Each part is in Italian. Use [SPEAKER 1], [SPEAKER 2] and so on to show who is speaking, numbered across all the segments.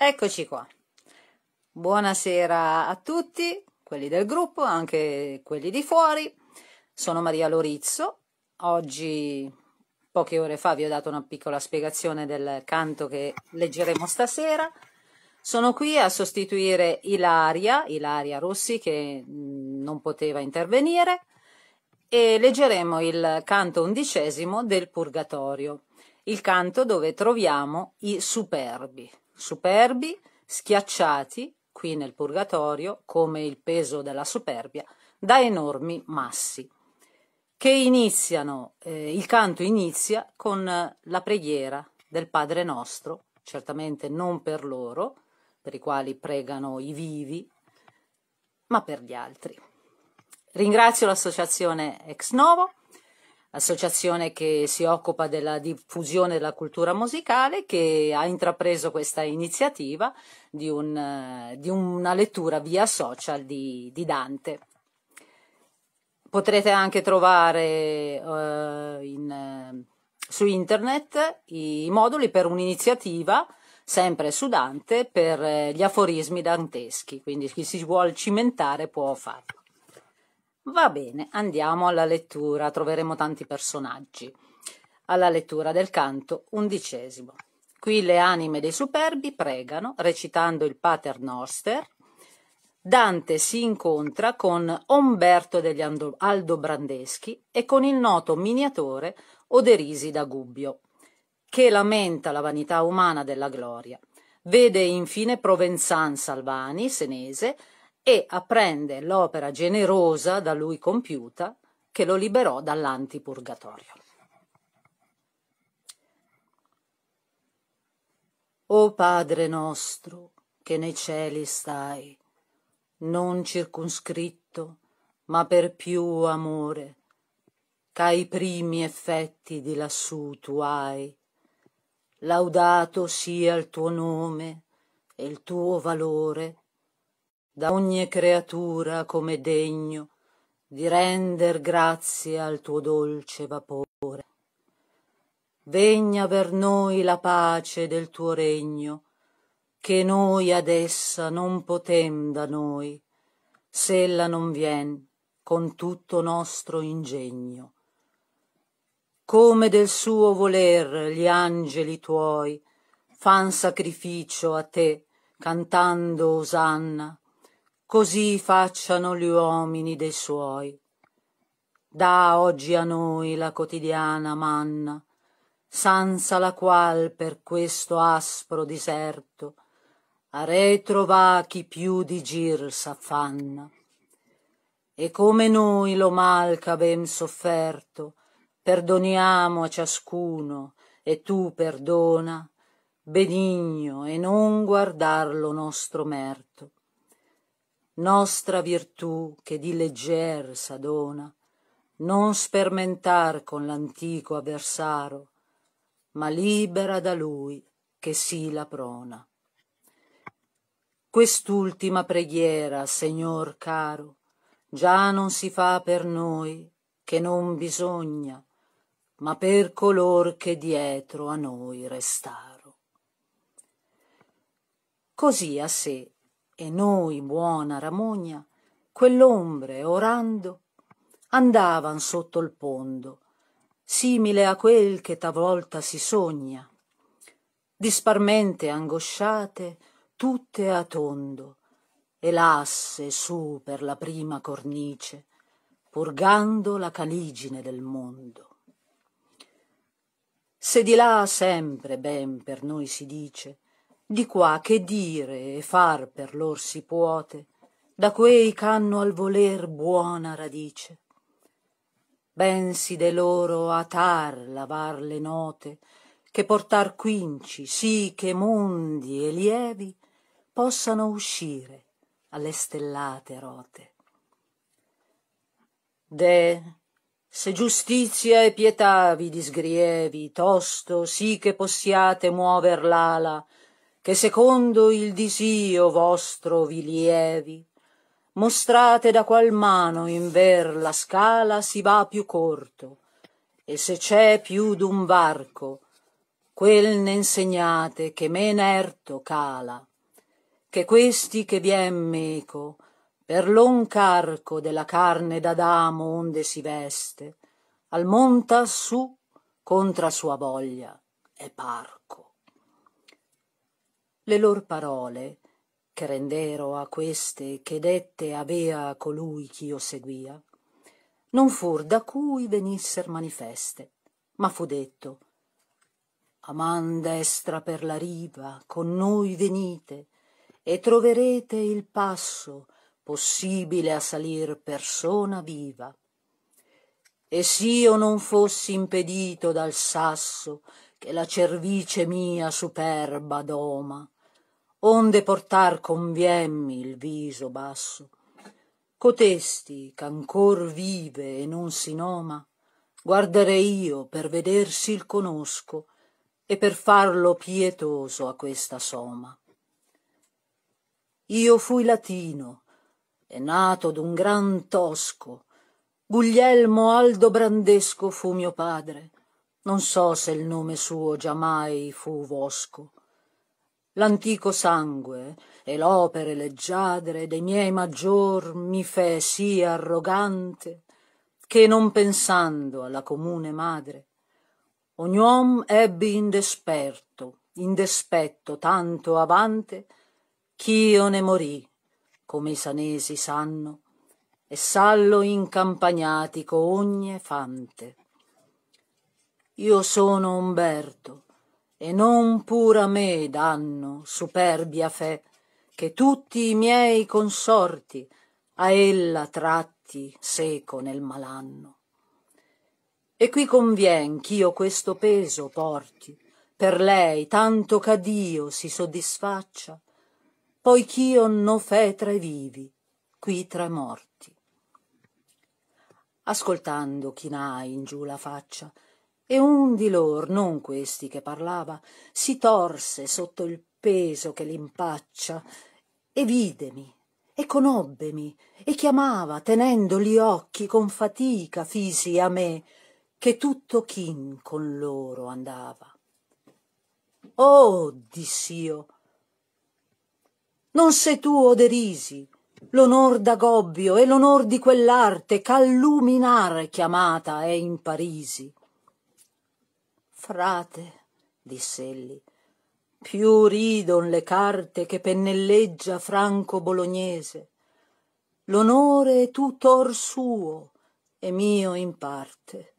[SPEAKER 1] Eccoci qua. Buonasera a tutti, quelli del gruppo, anche quelli di fuori. Sono Maria Lorizzo. Oggi, poche ore fa, vi ho dato una piccola spiegazione del canto che leggeremo stasera. Sono qui a sostituire Ilaria, Ilaria Rossi, che mm, non poteva intervenire, e leggeremo il canto undicesimo del Purgatorio, il canto dove troviamo i superbi superbi, schiacciati, qui nel purgatorio, come il peso della superbia, da enormi massi, che iniziano, eh, il canto inizia con eh, la preghiera del Padre nostro, certamente non per loro, per i quali pregano i vivi, ma per gli altri. Ringrazio l'associazione Ex Novo associazione che si occupa della diffusione della cultura musicale che ha intrapreso questa iniziativa di, un, eh, di una lettura via social di, di Dante. Potrete anche trovare uh, in, eh, su internet i moduli per un'iniziativa sempre su Dante per gli aforismi danteschi, quindi chi si vuole cimentare può farlo. Va bene, andiamo alla lettura, troveremo tanti personaggi. Alla lettura del canto undicesimo. Qui le anime dei superbi pregano, recitando il Pater Noster. Dante si incontra con Umberto degli Aldobrandeschi e con il noto miniatore Oderisi da Gubbio, che lamenta la vanità umana della gloria. Vede infine Provenzan Salvani, senese, e apprende l'opera generosa da lui compiuta che lo liberò dall'antipurgatorio. O Padre nostro, che nei cieli stai, non circunscritto, ma per più amore, ch'ai primi effetti di lassù tu hai. Laudato sia il tuo nome e il tuo valore da ogni creatura come degno di render grazie al tuo dolce vapore. Vegna per noi la pace del tuo regno, che noi ad essa non potem da noi, se ella non vien con tutto nostro ingegno. Come del suo voler gli angeli tuoi fan sacrificio a te, cantando Osanna, così facciano gli uomini dei suoi. Da oggi a noi la quotidiana manna, sanza la qual per questo aspro diserto, a retro va chi più di gir s'affanna. E come noi lo mal ch'avem sofferto, perdoniamo a ciascuno, e tu perdona, benigno e non guardar lo nostro merto nostra virtù che di legger s'adona, non spermentar con l'antico avversaro, ma libera da lui che si la prona. Quest'ultima preghiera, Signor caro, già non si fa per noi, che non bisogna, ma per color che dietro a noi restaro. Così a sé e noi, buona Ramogna, quell'ombre, orando, andavan sotto il pondo, simile a quel che talvolta si sogna. Disparmente angosciate, tutte a tondo, e lasse su per la prima cornice, purgando la caligine del mondo. Se di là sempre ben per noi si dice, di qua che dire e far per lor si puote, da quei ch'hanno al voler buona radice. Ben si de loro atar lavar le note, che portar quinci, sì che mondi e lievi possano uscire alle stellate rote. De, se giustizia e pietà vi disgrievi, tosto sì che possiate muover l'ala che secondo il disio vostro vi lievi, mostrate da qual mano in ver la scala si va più corto, e se c'è più d'un varco, quel ne insegnate che men erto cala, che questi che vien meco, per l'on carco della carne d'Adamo onde si veste, al monta su contra sua voglia è parco le lor parole, che rendero a queste che dette avea colui ch'io seguia, non fur da cui venisser manifeste, ma fu detto «Aman destra per la riva, con noi venite, e troverete il passo possibile a salir persona viva. E s'io non fossi impedito dal sasso che la cervice mia superba doma, onde portar conviemmi il viso basso cotesti ch'ancor vive e non si noma guarderei io per vedersi il conosco e per farlo pietoso a questa soma io fui latino e nato d'un gran tosco guglielmo aldobrandesco fu mio padre non so se il nome suo giamai fu vosco l'antico sangue e l'opere leggiadre de miei maggior mi fe sì arrogante che non pensando alla comune madre ognuom ebbi in desperto in despetto tanto avante ch'io ne morì come i sanesi sanno e sallo in campagnatico ogni fante io sono Umberto e non pur a me danno superbia fe che tutti i miei consorti a ella tratti seco nel malanno. E qui convien ch'io questo peso porti, per lei tanto ch'a Dio si soddisfaccia, poich'io no fe tra i vivi, qui tra morti. Ascoltando chinai in giù la faccia, e un di lor, non questi che parlava, si torse sotto il peso che l'impaccia e videmi e conobbemi e chiamava tenendo gli occhi con fatica fisi a me che tutto chin con loro andava. Oh, diss'io, non se tu Oderisi, derisi l'onor d'Agobbio e l'onor di quell'arte ch'alluminar chiamata è in Parisi Frate, diss'egli, più ridon le carte che pennelleggia Franco Bolognese. L'onore è tutt'or suo e mio in parte.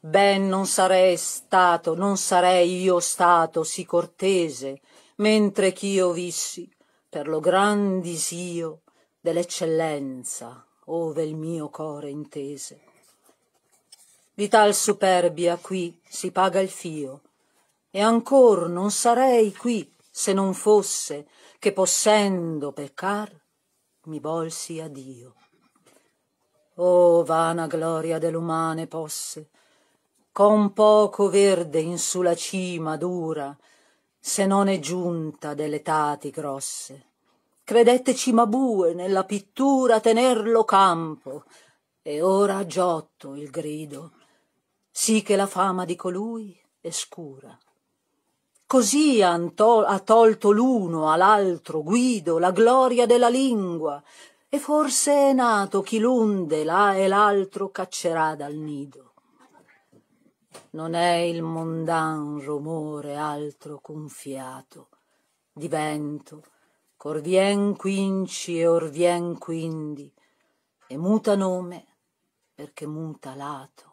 [SPEAKER 1] Ben non sarei stato, non sarei io stato sì cortese, mentre ch'io vissi per lo gran disio dell'eccellenza, ove il mio core intese di tal superbia qui si paga il fio e ancor non sarei qui se non fosse che possendo peccar mi volsi a Dio. Oh vana gloria dell'umane posse, con poco verde in su la cima dura, se non è giunta delle tati grosse. Credette cimabue nella pittura tenerlo campo, e ora giotto il grido sì che la fama di colui è scura. Così ha tolto l'uno all'altro Guido la gloria della lingua, e forse è nato chi l'unde là e l'altro caccerà dal nido. Non è il mondan rumore altro qu'un fiato di vento, ch'or vien quinci e or vien quindi, e muta nome perché muta lato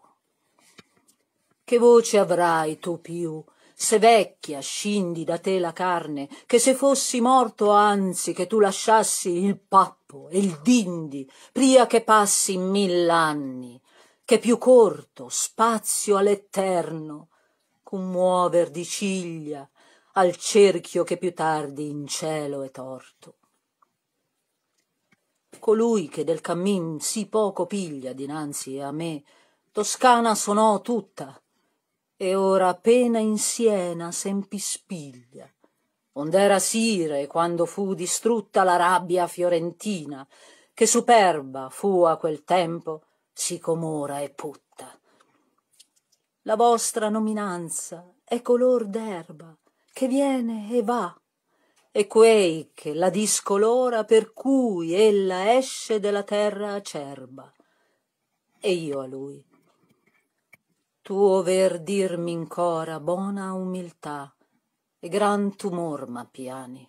[SPEAKER 1] che voce avrai tu più se vecchia scindi da te la carne che se fossi morto anzi che tu lasciassi il pappo e il dindi pria che passi mill'anni che più corto spazio all'etterno con muover di ciglia al cerchio che più tardi in cielo è torto colui che del cammin sì poco piglia dinanzi a me toscana sonò tutta e ora appena in Siena sempispiglia. Ond'era Sire quando fu distrutta la rabbia fiorentina, che superba fu a quel tempo, sicomora e putta. La vostra nominanza è color d'erba, che viene e va, e quei che la discolora per cui ella esce della terra acerba. E io a lui tu over dirmi ancora buona umiltà e gran tumor m'appiani.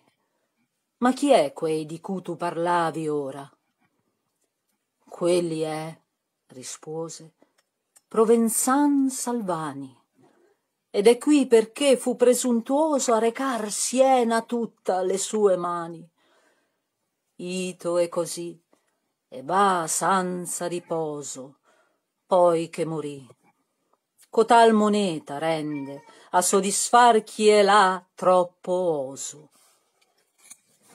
[SPEAKER 1] Ma chi è quei di cui tu parlavi ora? Quelli è, rispose, Provenzan Salvani. Ed è qui perché fu presuntuoso a recar Siena tutta le sue mani. Ito è così, e va senza riposo, poi che morì cotal moneta rende a soddisfar chi è là troppo oso.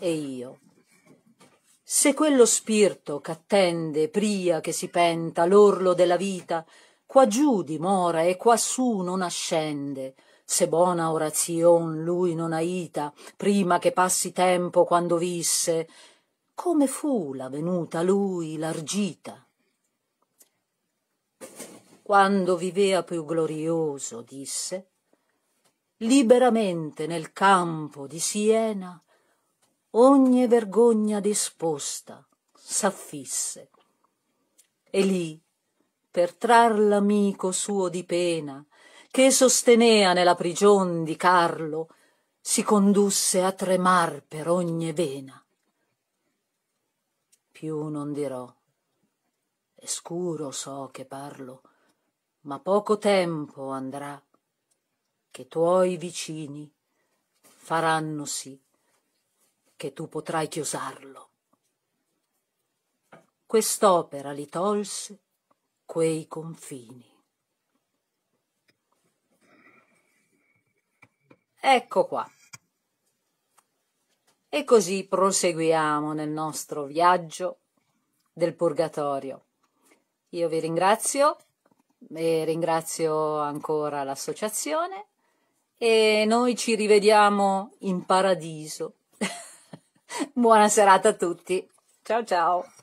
[SPEAKER 1] E io, se quello spirto ch'attende, pria che si penta l'orlo della vita, qua giù dimora e quassù non ascende, se buona orazion lui non aita, prima che passi tempo quando visse, come fu la venuta lui largita? quando vivea più glorioso, disse, liberamente nel campo di Siena ogni vergogna disposta s'affisse. E lì, per trar l'amico suo di pena, che sostenea nella prigion di Carlo, si condusse a tremar per ogni vena. Più non dirò, e scuro so che parlo, ma poco tempo andrà che tuoi vicini faranno sì che tu potrai chiosarlo. Quest'opera li tolse quei confini. Ecco qua. E così proseguiamo nel nostro viaggio del purgatorio. Io vi ringrazio e ringrazio ancora l'associazione e noi ci rivediamo in paradiso. Buona serata a tutti. Ciao ciao.